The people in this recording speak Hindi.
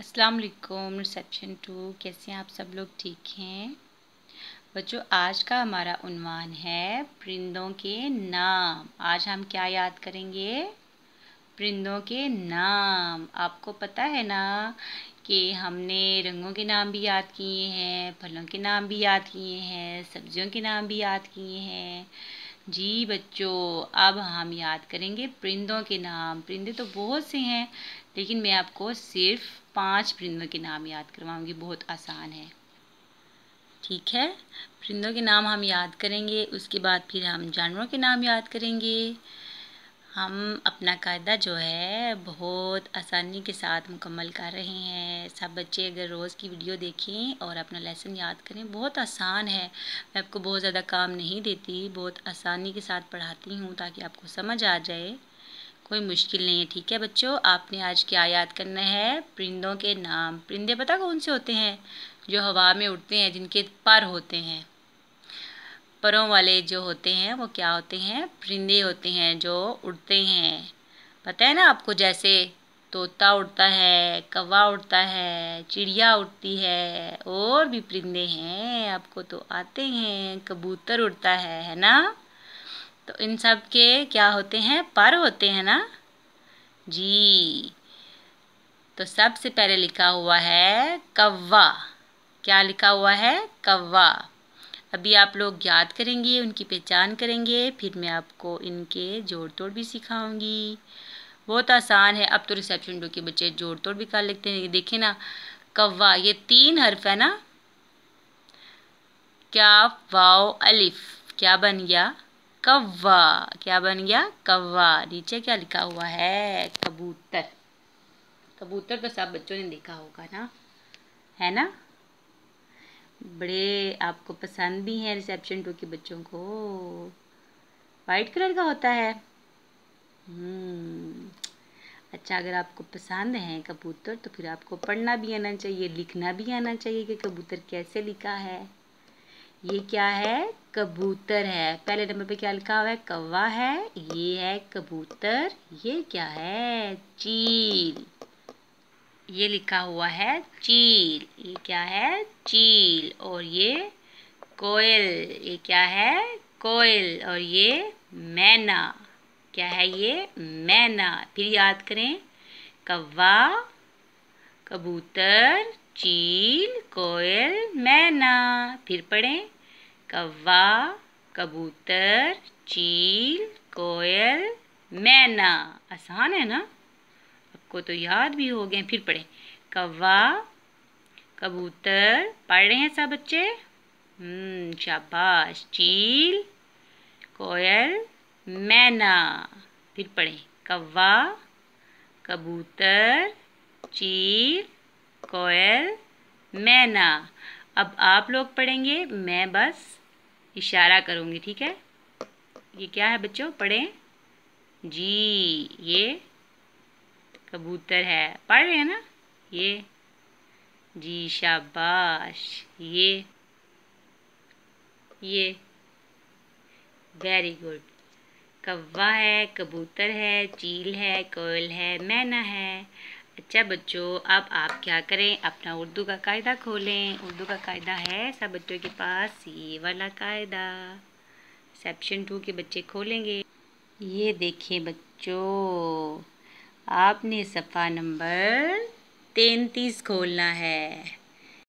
अस्सलाम वालेकुम रिसेप्शन टू कैसे हैं आप सब लोग ठीक हैं बच्चों आज का हमारा उनवान है परिंदों के नाम आज हम क्या याद करेंगे परिंदों के नाम आपको पता है ना कि हमने रंगों के नाम भी याद किए हैं फलों के नाम भी याद किए हैं सब्जियों के नाम भी याद किए हैं जी बच्चों अब हम याद करेंगे परिंदों के नाम परिंदे तो बहुत से हैं लेकिन मैं आपको सिर्फ पांच परिंदों के नाम याद करवाऊंगी बहुत आसान है ठीक है परिंदों के नाम हम याद करेंगे उसके बाद फिर हम जानवरों के नाम याद करेंगे हम अपना कायदा जो है बहुत आसानी के साथ मुकम्मल कर रहे हैं सब बच्चे अगर रोज़ की वीडियो देखें और अपना लेसन याद करें बहुत आसान है मैं आपको बहुत ज़्यादा काम नहीं देती बहुत आसानी के साथ पढ़ाती हूँ ताकि आपको समझ आ जाए कोई मुश्किल नहीं है ठीक है बच्चों आपने आज क्या याद करना है परिंदों के नाम परिंदे पता कौन से होते हैं जो हवा में उड़ते हैं जिनके पर होते हैं परों वाले जो होते हैं वो क्या होते हैं परिंदे होते हैं जो उड़ते हैं पता है ना आपको जैसे तोता उड़ता है कौवा उड़ता है चिड़िया उड़ती है और भी परिंदे हैं आपको तो आते हैं कबूतर उड़ता है है ना तो इन सब के क्या होते हैं पर होते हैं ना जी तो सबसे पहले लिखा हुआ है कौवा क्या लिखा हुआ है कौवा अभी आप लोग याद करेंगे उनकी पहचान करेंगे फिर मैं आपको इनके जोड़ तोड़ भी सिखाऊंगी बहुत आसान है अब तो रिसेप्शन डो के बच्चे जोड़ तोड़ भी कर लेते हैं देखे ना कव्वा ये तीन हर्फ है ना क्या वाओ अलिफ क्या बन गया कव्वा क्या बन गया कव्वा नीचे क्या लिखा हुआ है कबूतर कबूतर तो सब बच्चों ने देखा होगा ना है ना बड़े आपको पसंद भी हैं रिसेप्शन टू के बच्चों को वाइट कलर का होता है हम्म। अच्छा अगर आपको पसंद है कबूतर तो फिर आपको पढ़ना भी आना चाहिए लिखना भी आना चाहिए कि कबूतर कैसे लिखा है ये क्या है कबूतर है पहले नंबर पे क्या लिखा हुआ है कौवा है ये है कबूतर ये क्या है चील ये लिखा हुआ है चील ये क्या है चील और ये कोयल ये क्या है कोयल और ये मैना क्या है ये मैना फिर याद करें कौवा कबूतर चील कोयल मैना फिर पढ़ें कौवा कबूतर चील कोयल मैना आसान है ना आपको तो याद भी हो गए फिर पढ़ें कौवा कबूतर पढ़ रहे हैं सब बच्चे हम्म, शाबाश चील कोयल मैना फिर पढ़ें कौवा कबूतर चील कोयल मैना अब आप लोग पढ़ेंगे मैं बस इशारा करूँगी ठीक है ये क्या है बच्चों पढ़ें जी ये कबूतर है पढ़ रहे हैं ना ये जी शाबाश ये ये वेरी गुड कौवा है कबूतर है चील है कोयल है मैना है अच्छा बच्चों अब आप क्या करें अपना उर्दू का कायदा खोलें उर्दू का कायदा है सब बच्चों के पास ये वाला कायदा सेप्शन टू के बच्चे खोलेंगे ये देखें बच्चों आपने सफ़ा नंबर तैंतीस खोलना है